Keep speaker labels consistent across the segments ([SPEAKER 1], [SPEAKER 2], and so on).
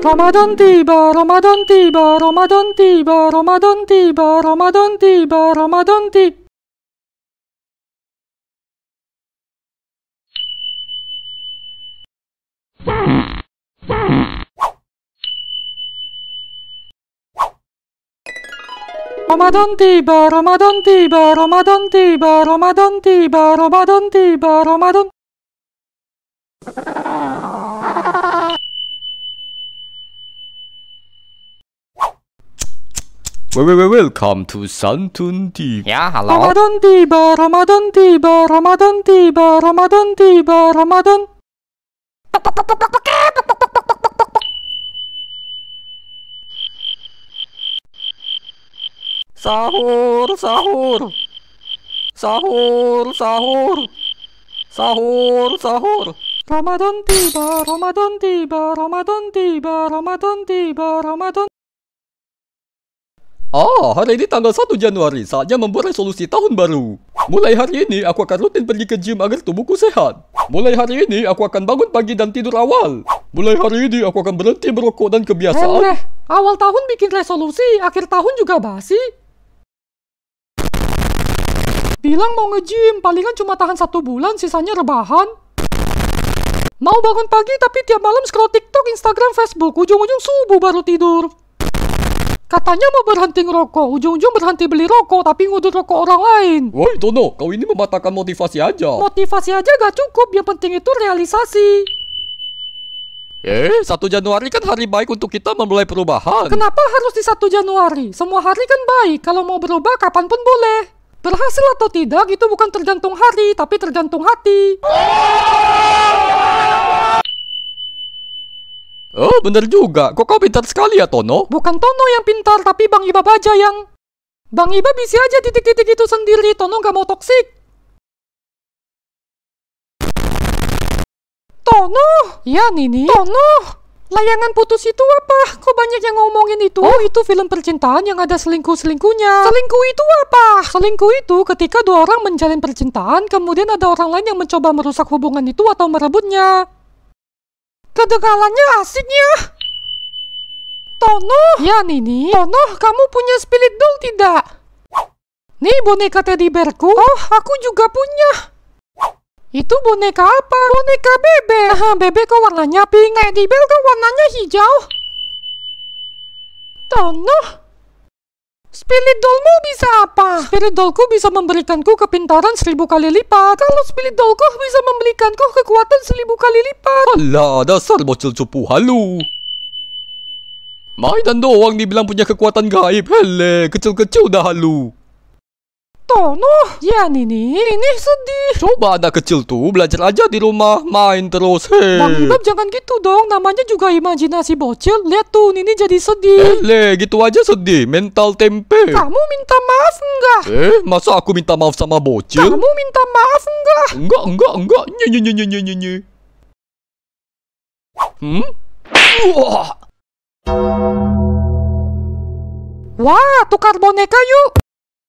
[SPEAKER 1] Ramadan tiba, Ramadan tiba, Ramadan tiba, Ramadan tiba, Ramadan tiba, Ramadan tiba. Ramadan tiba, Ramadan tiba, Ramadan tiba, Ramadan tiba, Ramadan tiba, Ramadan.
[SPEAKER 2] Welcome to Santun Deep. Yeah, hello. Ramadan
[SPEAKER 1] Tiba. Ramadan Tiba. Ramadan Tiba. Ramadan Tiba. Ramadan. Sahur, sahur. Sahur, sahur. Sahur, sahur. Ramadan tiba, Ramadan tiba, Ramadan tiba, Ramadan tiba, Ramadan Ah,
[SPEAKER 2] hari ini tanggal 1 Januari, saatnya membuat resolusi tahun baru. Mulai hari ini, aku akan rutin pergi ke gym agar tubuhku sehat. Mulai hari ini, aku akan bangun pagi dan tidur awal. Mulai hari ini, aku akan berhenti merokok dan kebiasaan. Eh,
[SPEAKER 1] awal tahun bikin resolusi, akhir tahun juga basi. Bilang mau nge-gym, palingan cuma tahan satu bulan, sisanya rebahan. Mau bangun pagi tapi tiap malam scroll TikTok, Instagram, Facebook, ujung-ujung subuh baru tidur. Katanya mau berhenti ngerokok, ujung-ujung berhenti beli rokok tapi ngudut rokok orang lain.
[SPEAKER 2] Woi Tono, kau ini mematahkan motivasi aja.
[SPEAKER 1] Motivasi aja gak cukup, yang penting itu realisasi.
[SPEAKER 2] Eh, 1 Januari kan hari baik untuk kita memulai perubahan. Kenapa
[SPEAKER 1] harus di 1 Januari? Semua hari kan baik, kalau mau berubah kapanpun boleh. Berhasil atau tidak itu bukan tergantung hari, tapi tergantung hati.
[SPEAKER 2] Oh, bener juga. Kok kau pintar sekali ya, Tono?
[SPEAKER 1] Bukan Tono yang pintar, tapi Bang Iba baja yang... Bang Iba bisa aja titik-titik itu sendiri. Tono gak mau toksik. Tono! Ya, Nini? Tono! Layangan putus itu apa? Kok banyak yang ngomongin itu? Oh, itu film percintaan yang ada selingkuh-selingkuhnya. Selingkuh itu apa? Selingkuh itu ketika dua orang menjalin percintaan, kemudian ada orang lain yang mencoba merusak hubungan itu atau merebutnya kedengarannya asiknya. Tono? Ya, Nini? Tono, kamu punya spirit doll tidak? Nih boneka teddy bearku. Oh, aku juga punya. Itu boneka apa? Boneka bebek. Aha, bebek kok warnanya pink. Teddy bear kok warnanya hijau. Tono? Spirit dollmu bisa apa? Spirit dollku bisa memberikanku kepintaran seribu kali lipat. Kalau spirit dollku bisa memberikanku kekuatan seribu kali lipat.
[SPEAKER 2] Alah, dasar bocil cupu halu. Mainan doang dibilang punya kekuatan gaib. Hele, kecil-kecil dah halu.
[SPEAKER 1] Tono, ya Nini, ini sedih. Coba
[SPEAKER 2] anak kecil tuh belajar aja di rumah, main terus. Hei. Bang Ibab
[SPEAKER 1] jangan gitu dong, namanya juga imajinasi bocil. Lihat tuh Nini jadi sedih. Eh,
[SPEAKER 2] le, gitu aja sedih, mental tempe. Kamu
[SPEAKER 1] minta maaf enggak?
[SPEAKER 2] Eh, masa aku minta maaf sama bocil? Kamu
[SPEAKER 1] minta maaf enggak?
[SPEAKER 2] Enggak, enggak, enggak. Nyi nyi nyi nyi nyi nyi. Hmm?
[SPEAKER 1] Wah. Wah, tukar boneka yuk.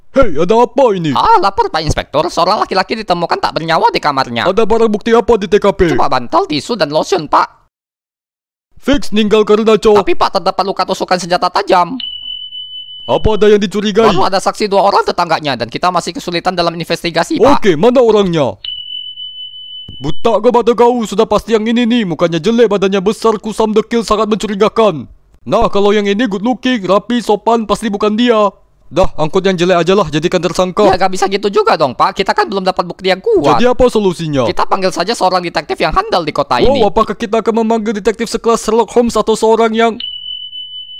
[SPEAKER 1] Hei, ada apa ini? Ah, lapor Pak Inspektur, seorang laki-laki ditemukan tak bernyawa
[SPEAKER 2] di kamarnya. Ada barang bukti apa di TKP? Cuma bantal, tisu, dan lotion, Pak. Fix ninggal karena cowok. Tapi Pak, terdapat luka tusukan senjata tajam. Apa ada yang dicurigai? Baru ada saksi dua orang tetangganya dan kita masih kesulitan dalam investigasi, Pak. Oke, mana orangnya? Buta ke mata kau? Sudah pasti yang ini nih, mukanya jelek, badannya besar, kusam dekil, sangat mencurigakan. Nah, kalau yang ini good looking, rapi, sopan, pasti bukan dia. Dah, angkut yang jelek aja lah, jadikan tersangka. Ya, gak bisa gitu juga dong, Pak. Kita kan belum dapat bukti yang kuat. Jadi apa solusinya? Kita panggil saja seorang detektif yang handal di kota wow, oh, ini. Wow, apakah kita akan memanggil detektif sekelas Sherlock Holmes atau seorang yang...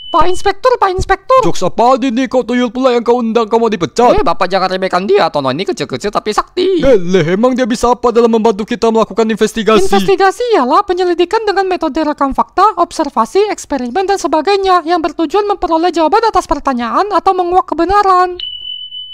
[SPEAKER 2] Pak Inspektur, Pak Inspektur. Jokes apa ini nih kok tuyul pula yang kau undang kau mau dipecat? Eh, Bapak jangan remehkan dia. Tono ini kecil-kecil tapi sakti. Eh, leh, emang dia bisa apa dalam membantu kita melakukan investigasi?
[SPEAKER 1] Investigasi ialah penyelidikan dengan metode rekam fakta, observasi, eksperimen, dan sebagainya yang bertujuan memperoleh jawaban atas pertanyaan atau menguak kebenaran.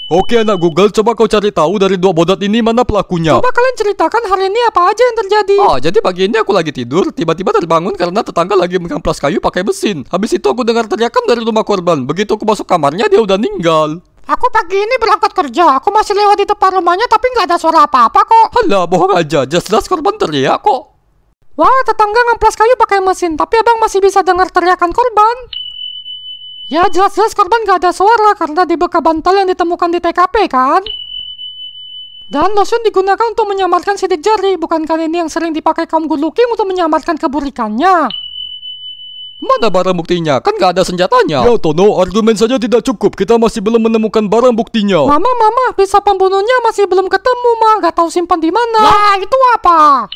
[SPEAKER 2] Oke anak Google, coba kau cari tahu dari dua bodot ini mana pelakunya.
[SPEAKER 1] Coba kalian ceritakan hari ini apa aja yang terjadi. Oh,
[SPEAKER 2] jadi pagi ini aku lagi tidur, tiba-tiba terbangun karena tetangga lagi mengamplas kayu pakai mesin. Habis itu aku dengar teriakan dari rumah korban. Begitu aku masuk kamarnya, dia udah ninggal
[SPEAKER 1] Aku pagi ini berangkat kerja. Aku masih lewat di depan rumahnya tapi nggak ada suara apa-apa kok. Halah, bohong
[SPEAKER 2] aja. Jelas-jelas korban teriak
[SPEAKER 1] kok. Wah, tetangga ngamplas kayu pakai mesin, tapi abang masih bisa dengar teriakan korban. Ya jelas-jelas korban gak ada suara karena di beka bantal yang ditemukan di TKP kan? Dan lotion digunakan untuk menyamarkan sidik jari, bukan bukankah ini yang sering dipakai kaum looking untuk menyamarkan keburikannya?
[SPEAKER 2] Mana barang buktinya? Kan gak ada senjatanya. Ya Tono, argumen saja tidak cukup. Kita masih belum menemukan barang buktinya. Mama,
[SPEAKER 1] mama, bisa pembunuhnya masih belum ketemu, ma. Gak tahu simpan di mana. Lah, ya, itu apa?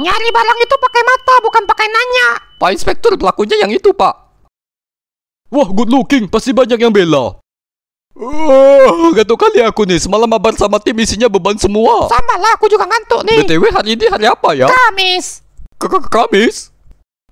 [SPEAKER 1] Nyari barang itu pakai mata, bukan
[SPEAKER 2] pakai nanya. Pak Inspektur, pelakunya yang itu, Pak. Wah, good looking. Pasti banyak yang bela. Uh, oh, gantuk kali aku nih Semalam mabar sama tim isinya beban semua
[SPEAKER 1] Sama lah aku juga ngantuk nih BTW hari ini hari apa ya? Kamis
[SPEAKER 2] K -k Kamis?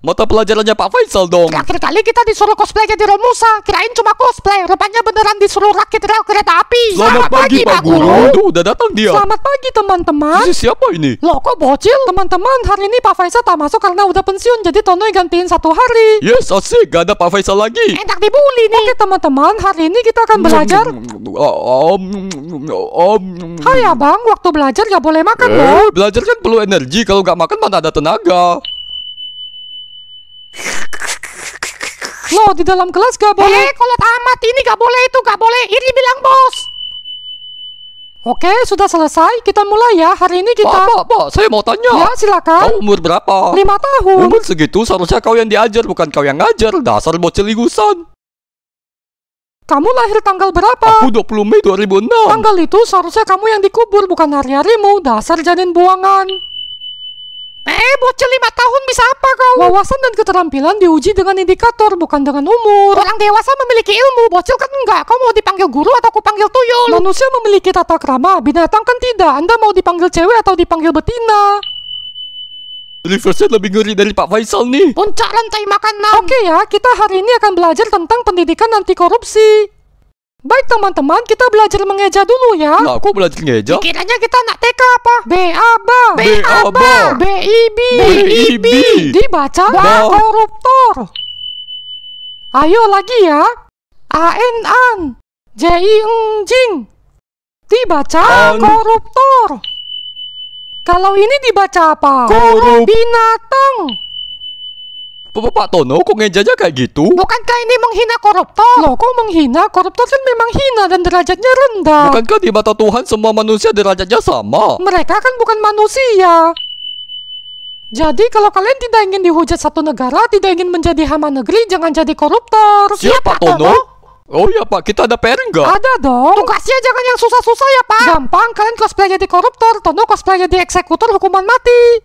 [SPEAKER 2] Mata pelajarannya Pak Faisal dong. Terakhir
[SPEAKER 1] kali kita disuruh cosplay jadi Romusa. Kirain cuma cosplay. Rupanya beneran disuruh rakit rel kereta api. Selamat, Selamat pagi, pagi, Pak Guru. Tuh,
[SPEAKER 2] udah datang dia. Selamat
[SPEAKER 1] pagi, teman-teman. Si siapa ini? Loh, kok bocil? Teman-teman, hari ini Pak Faisal tak masuk karena udah pensiun. Jadi Tonoy gantiin satu hari.
[SPEAKER 2] Yes, asik. Gak ada Pak Faisal lagi. Enak
[SPEAKER 1] dibully nih. Oke, teman-teman. Hari ini kita akan belajar.
[SPEAKER 2] Um, um,
[SPEAKER 1] Hai, abang. Waktu belajar gak boleh makan, eh, loh.
[SPEAKER 2] Belajar kan perlu energi. Kalau gak makan, mana ada tenaga.
[SPEAKER 1] Loh, di dalam kelas gak boleh. Eh, kolot amat. Ini gak boleh, itu gak boleh. Ini bilang bos. Oke, sudah selesai. Kita mulai ya. Hari ini kita... Pak, pak, pak. Saya mau tanya. Ya, silakan. Kau
[SPEAKER 2] umur berapa? Lima
[SPEAKER 1] tahun. Umur
[SPEAKER 2] segitu seharusnya kau yang diajar, bukan kau yang ngajar. Dasar bocil igusan.
[SPEAKER 1] Kamu lahir tanggal
[SPEAKER 2] berapa? Aku 20 Mei 2006. Tanggal
[SPEAKER 1] itu seharusnya kamu yang dikubur, bukan hari-harimu. Dasar janin buangan. Eh, bocil lima tahun bisa apa kau? Wawasan dan keterampilan diuji dengan indikator, bukan dengan umur. Orang dewasa memiliki ilmu, bocil kan enggak. Kau mau dipanggil guru atau aku panggil tuyul? Manusia memiliki tata krama, binatang kan tidak. Anda mau dipanggil cewek atau dipanggil betina?
[SPEAKER 2] Reverse lebih ngeri dari Pak Faisal nih.
[SPEAKER 1] Puncak rantai makanan. Oke okay ya, kita hari ini akan belajar tentang pendidikan anti korupsi. Baik teman-teman, kita belajar mengeja dulu ya. Lah, aku belajar ngeja. Kiranya kita nak TK apa? B A B B A B B I B B I B dibaca koruptor. Ayo lagi ya. A N an J I N jing dibaca koruptor. Kalau ini dibaca apa? Korup binatang. Bapak Tono
[SPEAKER 2] kok ngejanya kayak gitu?
[SPEAKER 1] Bukankah ini menghina koruptor? Loh kok menghina? Koruptor kan memang hina dan derajatnya rendah Bukankah
[SPEAKER 2] ya, di mata Tuhan semua manusia derajatnya sama?
[SPEAKER 1] Mereka kan bukan manusia jadi kalau kalian tidak ingin dihujat satu negara, tidak ingin menjadi hama negeri, jangan jadi koruptor. Siapa, Siapa Tono? Tono?
[SPEAKER 2] Oh iya pak, kita ada pairing nggak? Ada
[SPEAKER 1] dong Tugasnya jangan yang susah-susah ya pak Gampang, kalian cosplay jadi koruptor Tono cosplay jadi eksekutor hukuman mati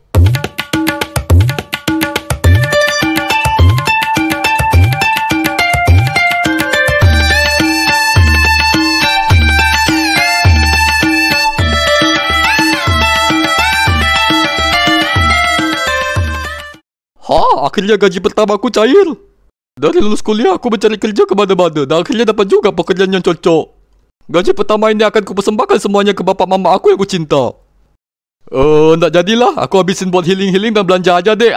[SPEAKER 2] Ha, akhirnya gaji pertama aku cair. Dari lulus kuliah, aku mencari kerja ke mana-mana dan akhirnya dapat juga pekerjaan yang cocok. Gaji pertama ini akan kupersembahkan semuanya ke bapak mama aku yang cinta. Eh, uh, tak jadilah. Aku habisin buat healing-healing dan belanja aja dek.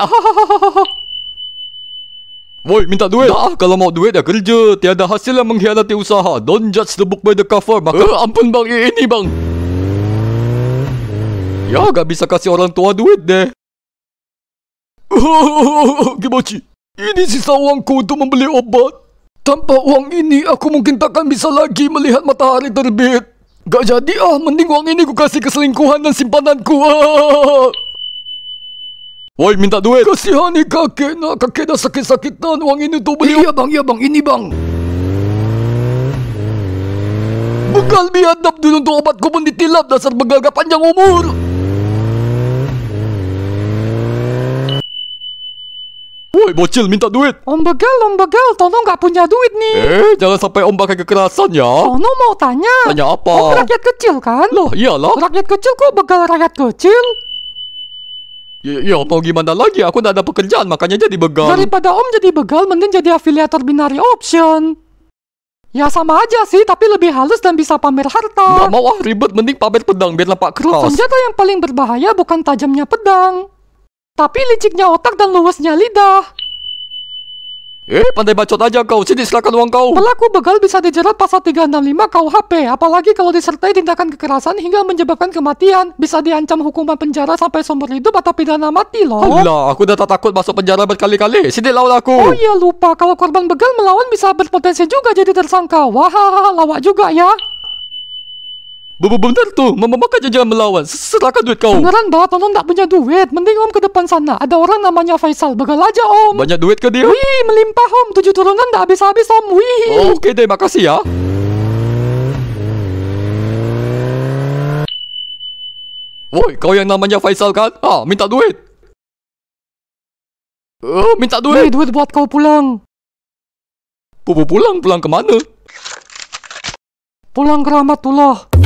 [SPEAKER 2] Woi, minta duit. Dah, kalau mau duit, dah kerja. Tiada hasil yang mengkhianati usaha. Don't judge the book by the cover. Maka... Uh, ampun bang, ini bang. Ya, gak bisa kasih orang tua duit deh. Oh, ini sisa uangku untuk membeli obat. Tanpa uang ini, aku mungkin takkan bisa lagi melihat matahari terbit. Gak jadi ah, mending uang ini ku kasih ke selingkuhan dan simpananku. Ah. Woi, minta duit. Kasihani kakek nak, kakek dah sakit-sakitan. Uang ini untuk beli. Iya bang, iya bang, ini bang. Bukan biadab dulu untuk obatku pun ditilap dasar begaga panjang umur. bocil minta
[SPEAKER 1] duit. Om Begal, Om Begal, Tono gak punya duit nih.
[SPEAKER 2] Eh, jangan sampai Om pakai kekerasan ya. Tono
[SPEAKER 1] mau tanya. Tanya apa? Om rakyat kecil kan? Loh, iyalah. Rakyat kecil kok begal rakyat kecil?
[SPEAKER 2] Ya, ya mau gimana lagi? Aku nggak ada pekerjaan, makanya jadi begal. Daripada
[SPEAKER 1] Om jadi begal, mending jadi afiliator binari option. Ya sama aja sih, tapi lebih halus dan bisa pamer harta.
[SPEAKER 2] Gak mau ah ribet, mending pamer pedang biar lepak keras.
[SPEAKER 1] Senjata yang paling berbahaya bukan tajamnya pedang, tapi liciknya otak dan luasnya lidah.
[SPEAKER 2] Eh, pandai bacot aja kau. Sini silakan uang kau.
[SPEAKER 1] Pelaku begal bisa dijerat pasal 365 KUHP, apalagi kalau disertai tindakan kekerasan hingga menyebabkan kematian. Bisa diancam hukuman penjara sampai seumur hidup atau pidana mati loh. Alah,
[SPEAKER 2] aku udah tak takut masuk penjara berkali-kali. Sini lawan aku. Oh iya,
[SPEAKER 1] lupa. Kalau korban begal melawan bisa berpotensi juga jadi tersangka. Wah, lawak juga ya.
[SPEAKER 2] Benar tuh, aja jangan melawan. Serahkan duit kau. Beneran
[SPEAKER 1] bah, tolong tak punya duit. Mending om ke depan sana. Ada orang namanya Faisal. Begal aja om.
[SPEAKER 2] Banyak duit ke dia? Wih,
[SPEAKER 1] melimpah om. Tujuh turunan tak habis-habis om. Wih. Oh,
[SPEAKER 2] Oke okay deh, makasih ya. Woi, kau yang namanya Faisal kan? Ah, minta duit.
[SPEAKER 1] Oh, minta duit. Nih, duit buat kau pulang. Pupu pulang? Pulang kemana? Pulang ke Rahmatullah.